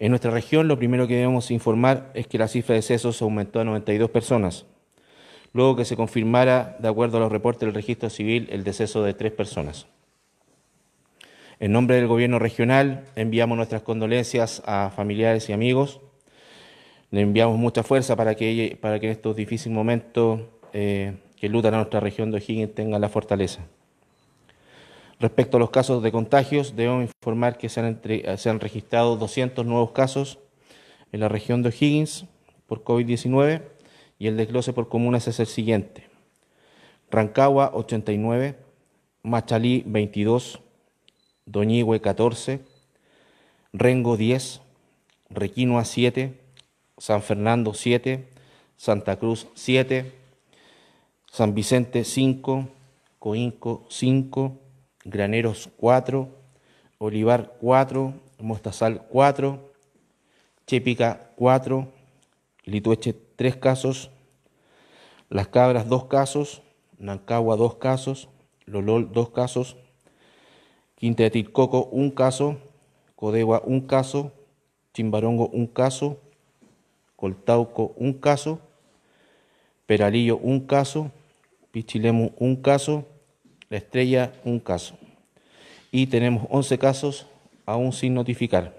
En nuestra región lo primero que debemos informar es que la cifra de decesos aumentó a 92 personas, luego que se confirmara, de acuerdo a los reportes del registro civil, el deceso de tres personas. En nombre del gobierno regional enviamos nuestras condolencias a familiares y amigos. Le enviamos mucha fuerza para que, para que en estos difíciles momentos eh, que lutan a nuestra región de O'Higgins tengan la fortaleza. Respecto a los casos de contagios, debemos informar que se han, eh, registrado 200 nuevos casos en la región de O'Higgins por COVID-19 y el desglose por comunas es el siguiente. Rancagua 89, Machalí 22, Doñigüe 14, Rengo 10, Requinoa 7, San Fernando 7, Santa Cruz 7, San Vicente 5, Coinco 5, Graneros 4, Olivar 4, Mostazal 4, chépica 4, Litueche 3 casos, Las Cabras 2 casos, Nancagua 2 casos, Lolol 2 casos, Quinta de Tilcoco 1 caso, Codegua 1 caso, Chimbarongo 1 caso, Coltauco 1 caso, Peralillo 1 caso, Pichilemu 1 caso, la estrella un caso. Y tenemos 11 casos aún sin notificar.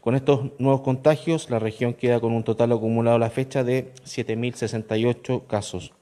Con estos nuevos contagios, la región queda con un total acumulado a la fecha de 7.068 casos,